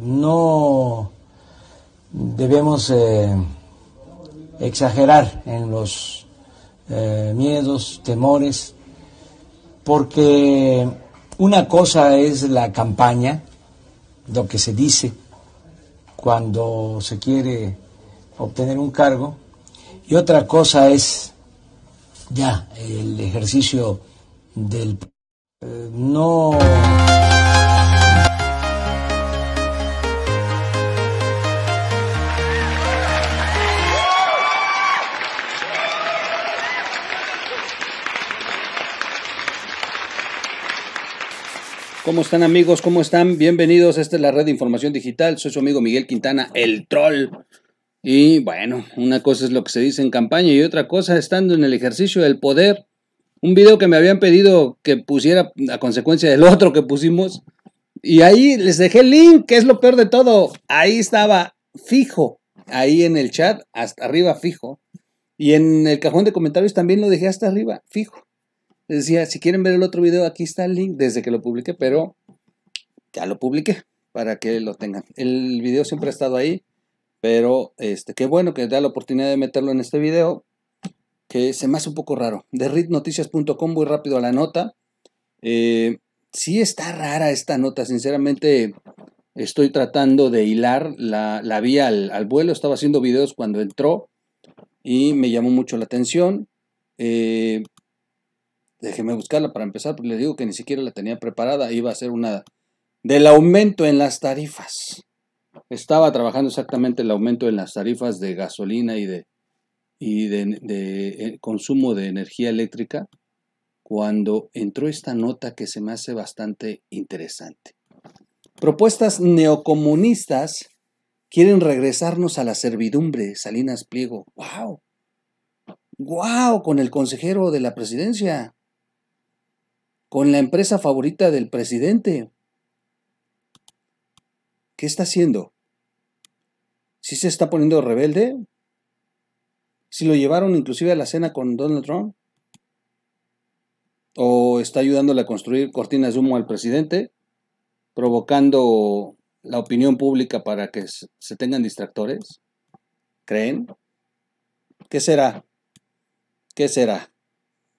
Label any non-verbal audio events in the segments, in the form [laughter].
no debemos eh, exagerar en los eh, miedos, temores, porque una cosa es la campaña, lo que se dice cuando se quiere obtener un cargo, y otra cosa es ya el ejercicio del... Eh, no... ¿Cómo están amigos? ¿Cómo están? Bienvenidos. Esta es la red de información digital. Soy su amigo Miguel Quintana, el troll. Y bueno, una cosa es lo que se dice en campaña y otra cosa estando en el ejercicio del poder. Un video que me habían pedido que pusiera a consecuencia del otro que pusimos. Y ahí les dejé el link, que es lo peor de todo. Ahí estaba fijo, ahí en el chat, hasta arriba fijo. Y en el cajón de comentarios también lo dejé hasta arriba, fijo. Les decía, si quieren ver el otro video, aquí está el link desde que lo publiqué, pero ya lo publiqué para que lo tengan. El video siempre ha estado ahí, pero este, qué bueno que da la oportunidad de meterlo en este video, que se me hace un poco raro. De ritnoticias.com, voy rápido a la nota. Eh, sí está rara esta nota, sinceramente estoy tratando de hilar la, la vía al, al, vuelo, estaba haciendo videos cuando entró y me llamó mucho la atención. Eh, déjeme buscarla para empezar, porque le digo que ni siquiera la tenía preparada, iba a ser una del aumento en las tarifas. Estaba trabajando exactamente el aumento en las tarifas de gasolina y de, y de, eh, consumo de energía eléctrica cuando entró esta nota que se me hace bastante interesante. Propuestas neocomunistas quieren regresarnos a la servidumbre, Salinas Pliego. ¡Wow! ¡Guau Con el consejero de la presidencia con la empresa favorita del presidente. ¿Qué está haciendo? ¿Si se está poniendo rebelde? ¿Si lo llevaron inclusive a la cena con Donald Trump? ¿O está ayudándole a construir cortinas de humo al presidente, provocando la opinión pública para que se tengan distractores? ¿Creen? ¿Qué será? ¿Qué será?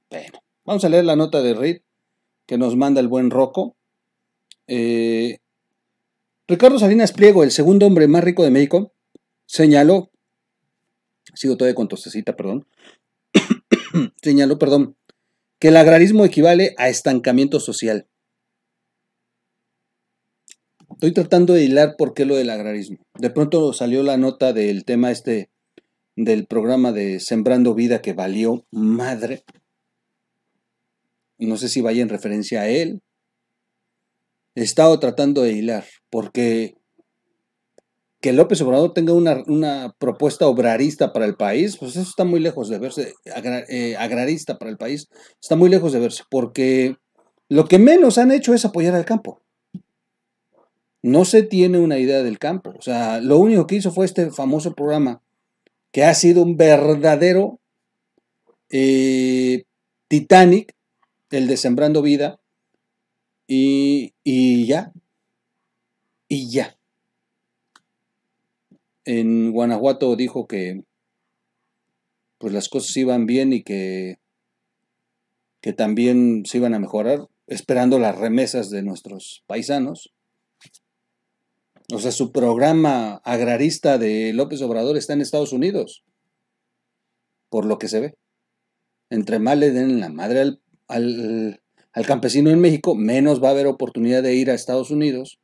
Bueno, vamos a leer la nota de Reed que nos manda el buen roco. Eh, Ricardo Salinas Pliego, el segundo hombre más rico de México, señaló, sigo todavía con tostecita, perdón, [coughs] señaló, perdón, que el agrarismo equivale a estancamiento social. Estoy tratando de hilar por qué lo del agrarismo. De pronto salió la nota del tema este del programa de Sembrando Vida que valió madre. No sé si vaya en referencia a él. He estado tratando de hilar, porque que López Obrador tenga una, propuesta obrarista para el país, pues eso está muy lejos de verse, eh, agrarista para el país, está muy lejos de verse, porque lo que menos han hecho es apoyar al campo. No se tiene una idea del campo. O sea, lo único que hizo fue este famoso programa, que ha sido un verdadero eh, Titanic el de Sembrando Vida y, ya. Y ya. En Guanajuato dijo que pues las cosas iban bien y que, que también se iban a mejorar, esperando las remesas de nuestros paisanos. O sea, su programa agrarista de López Obrador está en Estados Unidos, por lo que se ve. Entre más le den la madre al al, campesino en México, menos va a haber oportunidad de ir a Estados Unidos.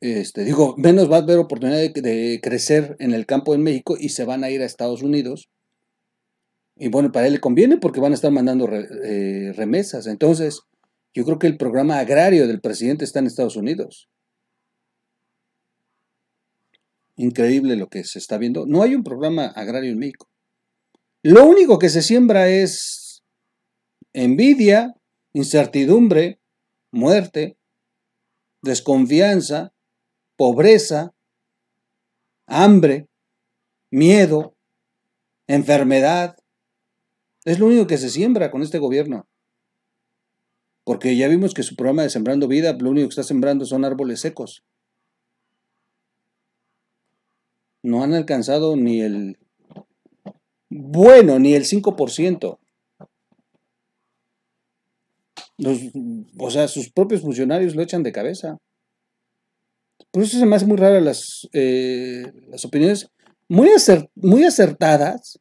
Este, digo, menos va a haber oportunidad de, crecer en el campo en México y se van a ir a Estados Unidos. Y bueno, para él le conviene porque van a estar mandando eh, remesas. Entonces, yo creo que el programa agrario del presidente está en Estados Unidos. Increíble lo que se está viendo. No hay un programa agrario en México. Lo único que se siembra es envidia, incertidumbre, muerte, desconfianza, pobreza, hambre, miedo, enfermedad. Es lo único que se siembra con este gobierno. Porque ya vimos que su programa de Sembrando Vida, lo único que está sembrando son árboles secos. No han alcanzado ni el bueno, ni el 5% o sea, sus propios funcionarios lo echan de cabeza. Por eso se me hace muy rara las, eh, las opiniones muy, acertadas.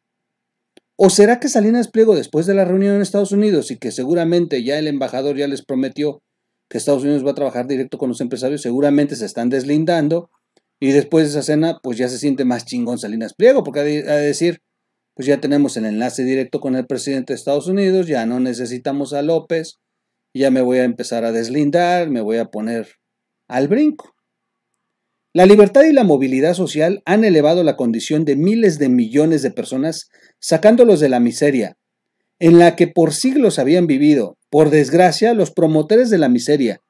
¿O será que Salinas Pliego, después de la reunión en Estados Unidos y que seguramente ya el embajador ya les prometió que Estados Unidos va a trabajar directo con los empresarios, seguramente se están deslindando y después de esa cena, pues ya se siente más chingón Salinas Pliego, porque ha de decir, pues ya tenemos el enlace directo con el presidente de Estados Unidos, ya no necesitamos a López, ya me voy a empezar a deslindar, me voy a poner al brinco. La libertad y la movilidad social han elevado la condición de miles de millones de personas, sacándolos de la miseria, en la que por siglos habían vivido. Por desgracia, los promotores de la miseria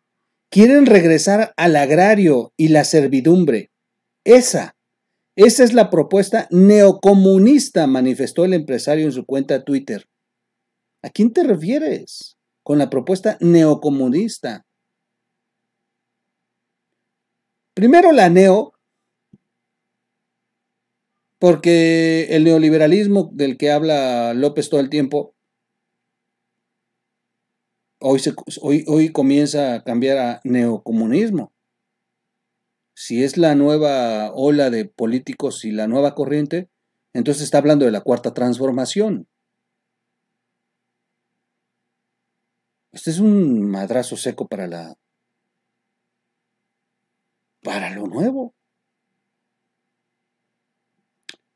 quieren regresar al agrario y la servidumbre. Esa, esa es la propuesta neocomunista, manifestó el empresario en su cuenta Twitter. ¿A quién te refieres? con la propuesta neocomunista. Primero la neo, porque el neoliberalismo del que habla López todo el tiempo, hoy, hoy, hoy comienza a cambiar a neocomunismo. Si es la nueva ola de políticos y la nueva corriente, entonces está hablando de la cuarta transformación. Este es un madrazo seco para la. para lo nuevo.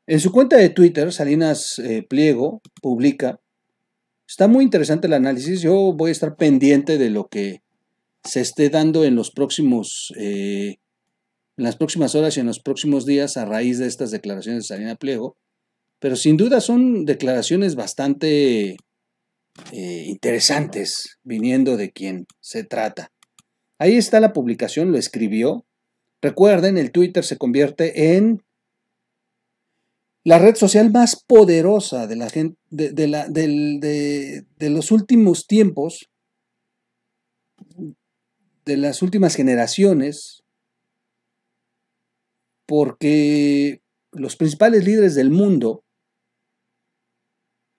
En su cuenta de Twitter, Salinas eh, Pliego publica. Está muy interesante el análisis. Yo voy a estar pendiente de lo que se esté dando en los próximos. Eh, en las próximas horas y en los próximos días a raíz de estas declaraciones de Salinas Pliego. Pero sin duda son declaraciones bastante eh, interesantes viniendo de quien se trata. Ahí está la publicación, lo escribió. Recuerden, el Twitter se convierte en la red social más poderosa de, la gente, de, de los últimos tiempos, de las últimas generaciones, porque los principales líderes del mundo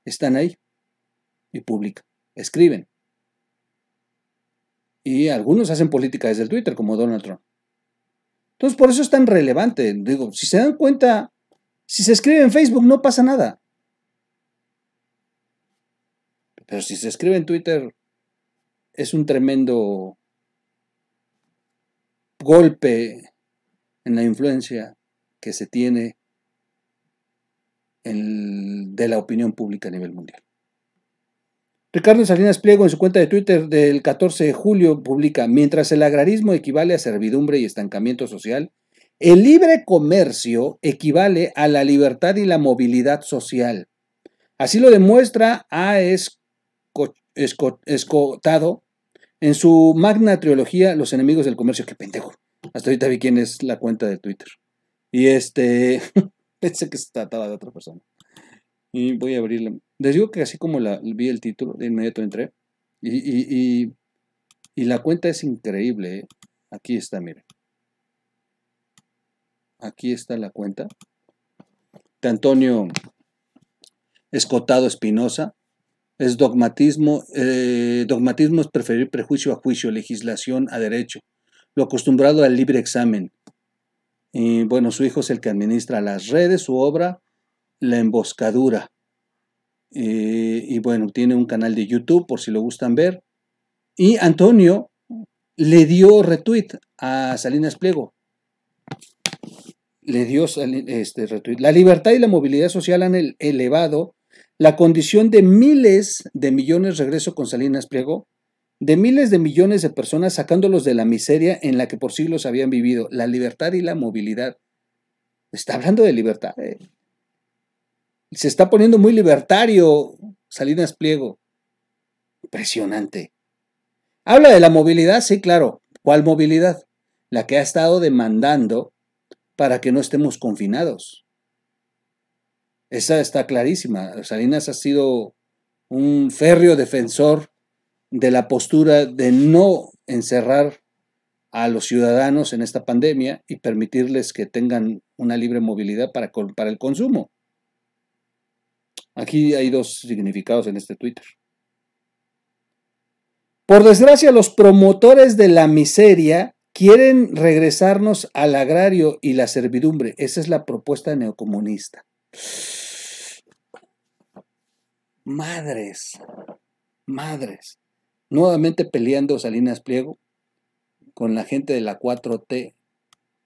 están ahí pública, escriben. Y algunos hacen política desde el Twitter, como Donald Trump. Entonces, por eso es tan relevante. Digo, si se dan cuenta, si se escribe en Facebook no pasa nada. Pero si se escribe en Twitter, es un tremendo golpe en la influencia que se tiene en, de la opinión pública a nivel mundial. Ricardo Salinas Pliego en su cuenta de Twitter del 14 de julio publica, mientras el agrarismo equivale a servidumbre y estancamiento social, el libre comercio equivale a la libertad y la movilidad social. Así lo demuestra A. Escotado en su magna trilogía Los enemigos del comercio. ¡Qué pendejo! Hasta ahorita vi quién es la cuenta de Twitter. Y este... [laughs] pensé que se trataba de otra persona. Y voy a abrirle. Les digo que así como la, vi el título, de inmediato entré. Y, y, y, la cuenta es increíble. ¿eh? Aquí está, miren. Aquí está la cuenta de Antonio Escotado Espinosa. Es dogmatismo. Eh, dogmatismo es preferir prejuicio a juicio, legislación a derecho. Lo acostumbrado al libre examen. Y bueno, su hijo es el que administra las redes, su obra, la emboscadura. Eh, y bueno, tiene un canal de YouTube por si lo gustan ver. Y Antonio le dio retweet a Salinas Pliego. Le dio este retweet. La libertad y la movilidad social han elevado la condición de miles de millones, regreso con Salinas Pliego, de miles de millones de personas sacándolos de la miseria en la que por siglos habían vivido. La libertad y la movilidad. Está hablando de libertad. Eh. Se está poniendo muy libertario Salinas Pliego. Impresionante. Habla de la movilidad, sí, claro. ¿Cuál movilidad? La que ha estado demandando para que no estemos confinados. Esa está clarísima. Salinas ha sido un férreo defensor de la postura de no encerrar a los ciudadanos en esta pandemia y permitirles que tengan una libre movilidad para, para el consumo. Aquí hay dos significados en este Twitter. Por desgracia, los promotores de la miseria quieren regresarnos al agrario y la servidumbre. Esa es la propuesta neocomunista. Madres, madres. Nuevamente peleando Salinas Pliego con la gente de la 4T,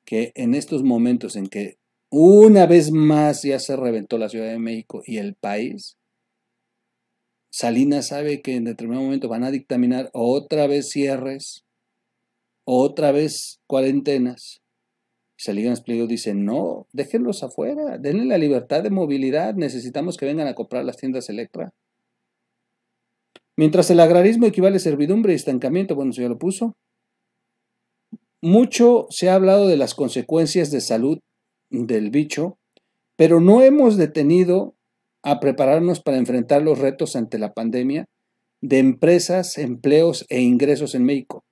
que en estos momentos en que una vez más ya se reventó la Ciudad de México y el país, Salinas sabe que en determinado momento van a dictaminar otra vez cierres, otra vez cuarentenas. Salinas Pliego dice, no, déjenlos afuera, denle la libertad de movilidad, necesitamos que vengan a comprar las tiendas Electra. Mientras el agrarismo equivale a servidumbre y estancamiento, bueno, se ya lo puso. Mucho se ha hablado de las consecuencias de salud del bicho, pero no hemos detenido a prepararnos para enfrentar los retos ante la pandemia de empresas, empleos e ingresos en México.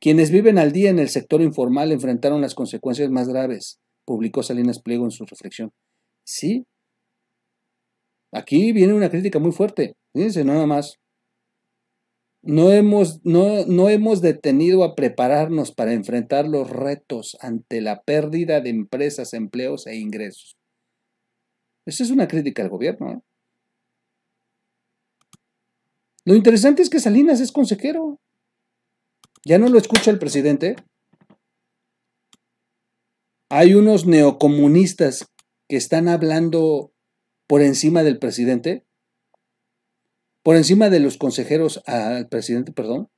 Quienes viven al día en el sector informal enfrentaron las consecuencias más graves, publicó Salinas Pliego en su reflexión. Sí, aquí viene una crítica muy fuerte, fíjense nada más. No hemos, no, hemos detenido a prepararnos para enfrentar los retos ante la pérdida de empresas, empleos e ingresos. Esa es una crítica al gobierno. ¿eh? Lo interesante es que Salinas es consejero. Ya no lo escucha el presidente. Hay unos neocomunistas que están hablando por encima del presidente por encima de los consejeros al presidente, perdón.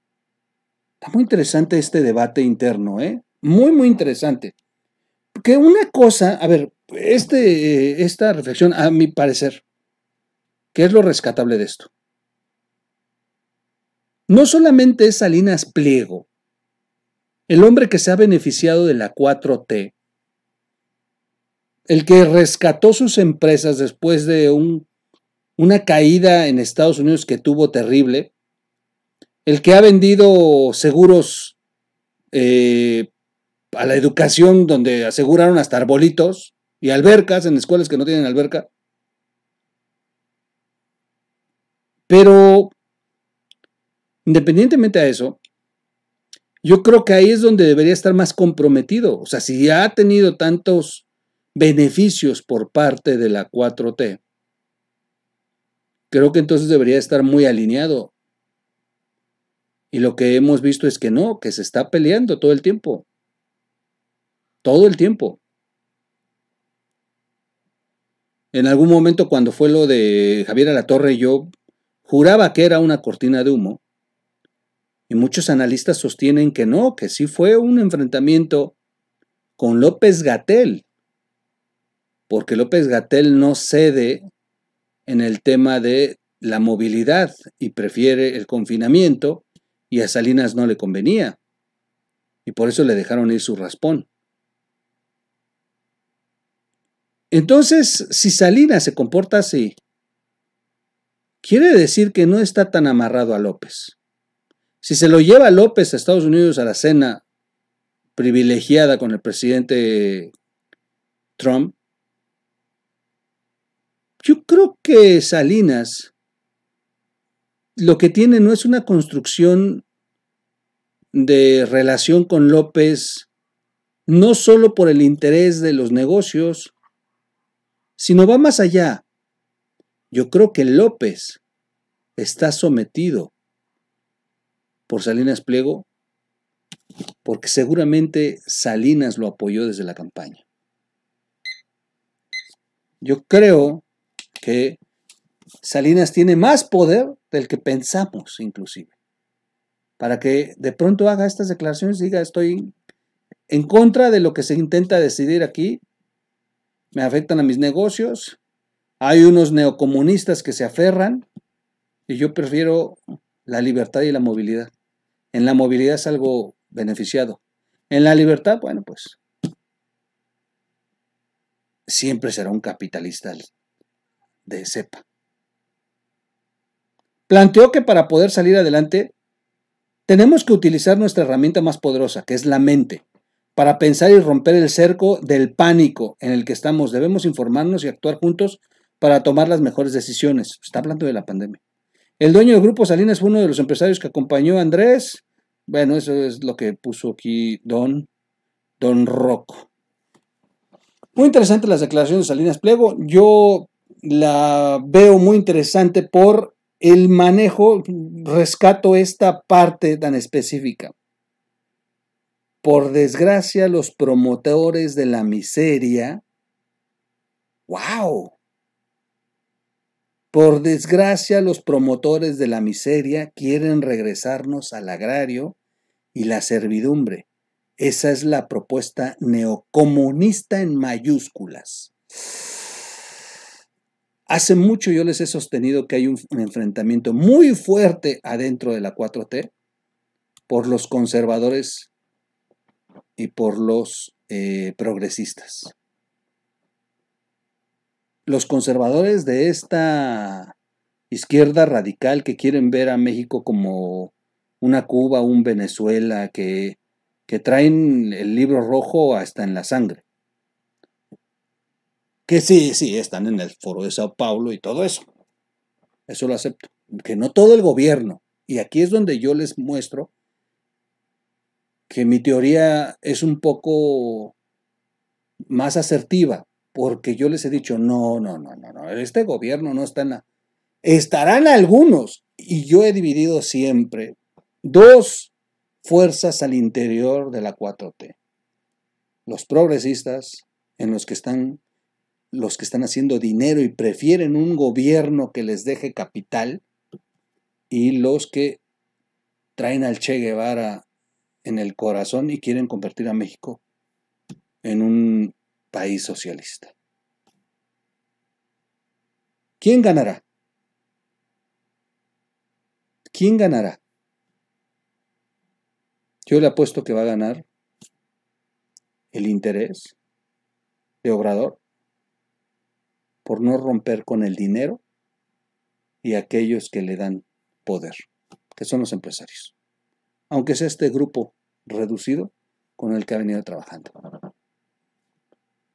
Está muy interesante este debate interno, ¿eh? Muy, muy interesante. Que una cosa, a ver, este, eh, esta reflexión, a mi parecer, ¿qué es lo rescatable de esto? No solamente es Salinas Pliego, el hombre que se ha beneficiado de la 4T, el que rescató sus empresas después de un una caída en Estados Unidos que tuvo terrible, el que ha vendido seguros eh, a la educación donde aseguraron hasta arbolitos y albercas en escuelas que no tienen alberca. Pero, independientemente de eso, yo creo que ahí es donde debería estar más comprometido. O sea, si ya ha tenido tantos beneficios por parte de la 4T, creo que entonces debería estar muy alineado. Y lo que hemos visto es que no, que se está peleando todo el tiempo. Todo el tiempo. En algún momento cuando fue lo de Javier la torre yo juraba que era una cortina de humo. Y muchos analistas sostienen que no, que sí fue un enfrentamiento con López Gatel. Porque López Gatel no cede en el tema de la movilidad y prefiere el confinamiento y a Salinas no le convenía. Y por eso le dejaron ir su raspón. Entonces, si Salinas se comporta así, quiere decir que no está tan amarrado a López. Si se lo lleva López a Estados Unidos a la cena privilegiada con el presidente Trump, yo creo que Salinas lo que tiene no es una construcción de relación con López, no solo por el interés de los negocios, sino va más allá. Yo creo que López está sometido por Salinas Pliego, porque seguramente Salinas lo apoyó desde la campaña. Yo creo que Salinas tiene más poder del que pensamos inclusive, para que de pronto haga estas declaraciones diga estoy en contra de lo que se intenta decidir aquí, me afectan a mis negocios, hay unos neocomunistas que se aferran y yo prefiero la libertad y la movilidad. En la movilidad es algo beneficiado. En la libertad, bueno, pues siempre será un capitalista de cepa. Planteó que para poder salir adelante tenemos que utilizar nuestra herramienta más poderosa, que es la mente, para pensar y romper el cerco del pánico en el que estamos. Debemos informarnos y actuar juntos para tomar las mejores decisiones. Está hablando de la pandemia. El dueño del grupo Salinas fue uno de los empresarios que acompañó a Andrés. Bueno, eso es lo que puso aquí Don, Don Rocco. Muy interesante las declaraciones de Salinas Pliego. Yo la veo muy interesante por el manejo, rescato esta parte tan específica. Por desgracia, los promotores de la miseria, wow, por desgracia, los promotores de la miseria quieren regresarnos al agrario y la servidumbre. Esa es la propuesta neocomunista en mayúsculas. Hace mucho yo les he sostenido que hay un, enfrentamiento muy fuerte adentro de la 4T por los conservadores y por los eh, progresistas. Los conservadores de esta izquierda radical que quieren ver a México como una Cuba, un Venezuela, que traen el libro rojo hasta en la sangre que sí, sí, están en el foro de Sao Paulo y todo eso. Eso lo acepto. Que no todo el gobierno. Y aquí es donde yo les muestro que mi teoría es un poco más asertiva, porque yo les he dicho, no, no, no, no, no, este gobierno no está en Estarán algunos, y yo he dividido siempre dos fuerzas al interior de la 4T. Los progresistas, en los que están los que están haciendo dinero y prefieren un gobierno que les deje capital y los que traen al Che Guevara en el corazón y quieren convertir a México en un país socialista. ¿Quién ganará? ¿Quién ganará? Yo le apuesto que va a ganar el interés de Obrador por no romper con el dinero y aquellos que le dan poder, que son los empresarios. Aunque sea este grupo reducido con el que ha venido trabajando.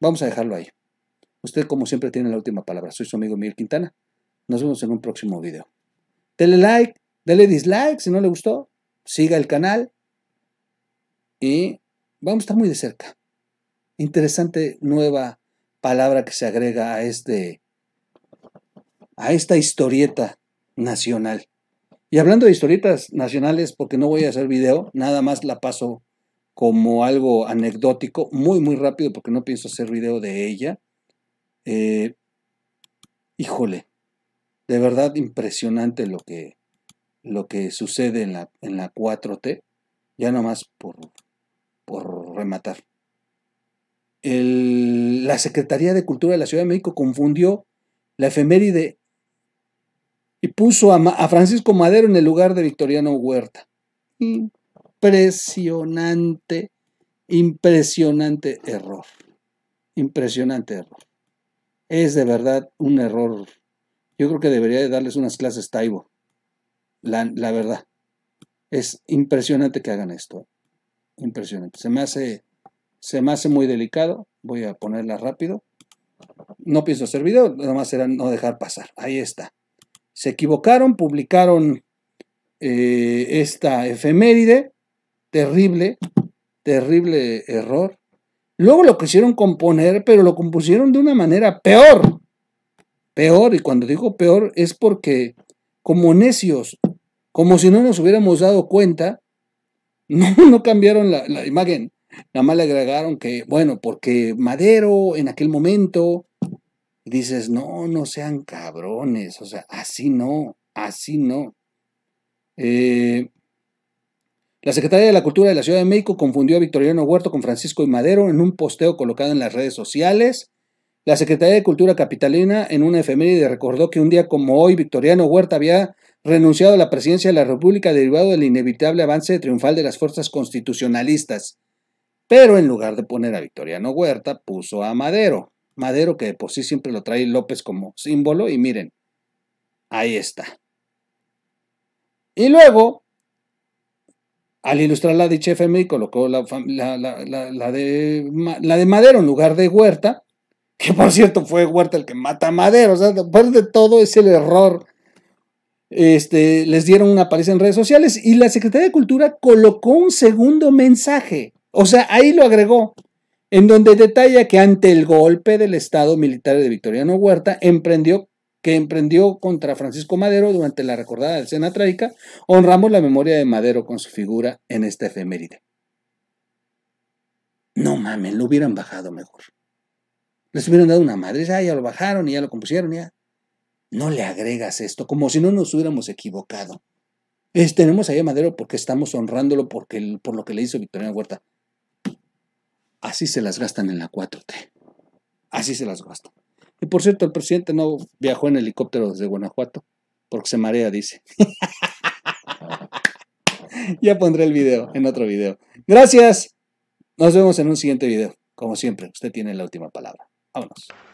Vamos a dejarlo ahí. Usted, como siempre, tiene la última palabra. Soy su amigo Miguel Quintana. Nos vemos en un próximo video. Dele like, dele dislike si no le gustó. Siga el canal. Y vamos a estar muy de cerca. Interesante nueva palabra que se agrega a, este, a esta historieta nacional. Y hablando de historietas nacionales, porque no voy a hacer video, nada más la paso como algo anecdótico, muy, muy rápido, porque no pienso hacer video de ella. Eh, híjole, de verdad impresionante lo que, lo que sucede en la, en la 4T, ya nomás por, por rematar la Secretaría de Cultura de la Ciudad de México confundió la efeméride y puso a, Francisco Madero en el lugar de Victoriano Huerta. Impresionante, impresionante error. Impresionante error. Es de verdad un error. Yo creo que debería de darles unas clases Taibo. la verdad. Es impresionante que hagan esto. Impresionante. Se me hace se me hace muy delicado. Voy a ponerla rápido. No pienso hacer video, nada más era no dejar pasar. Ahí está. Se equivocaron, publicaron eh, esta efeméride. Terrible, terrible error. Luego lo quisieron componer, pero lo compusieron de una manera peor. Peor, y cuando digo peor es porque como necios, como si no nos hubiéramos dado cuenta, [laughs] no, cambiaron la imagen. Nada más le agregaron que, bueno, porque Madero en aquel momento, dices, no, no sean cabrones, o sea, así no, así no. Eh, la Secretaría de la Cultura de la Ciudad de México confundió a Victoriano Huerto con Francisco y Madero en un posteo colocado en las redes sociales. La Secretaría de Cultura Capitalina en una efeméride recordó que un día como hoy Victoriano Huerta había renunciado a la presidencia de la República derivado del inevitable avance triunfal de las fuerzas constitucionalistas. Pero en lugar de poner a Victoriano Huerta, puso a Madero. Madero que de por sí siempre lo trae López como símbolo y miren, ahí está. Y luego, al ilustrar la dicha FMI, colocó la, de, Madero en lugar de Huerta, que por cierto fue Huerta el que mata a Madero. O sea, después de todo es el error. Este, les dieron una paliza en redes sociales y la Secretaría de Cultura colocó un segundo mensaje o sea, ahí lo agregó, en donde detalla que ante el golpe del Estado militar de Victoriano Huerta, emprendió que emprendió contra Francisco Madero durante la recordada escena trágica, honramos la memoria de Madero con su figura en esta efeméride. No mames, lo hubieran bajado mejor. Les hubieran dado una madre, ya lo bajaron y ya lo compusieron, ya. No le agregas esto, como si no nos hubiéramos equivocado. Es, tenemos ahí a Madero porque estamos honrándolo porque, por lo que le hizo Victoriano Huerta. Así se las gastan en la 4T. Así se las gastan. Y por cierto, el presidente no viajó en helicóptero desde Guanajuato, porque se marea, dice. [laughs] ya pondré el video en otro video. Gracias. Nos vemos en un siguiente video. Como siempre, usted tiene la última palabra. Vámonos.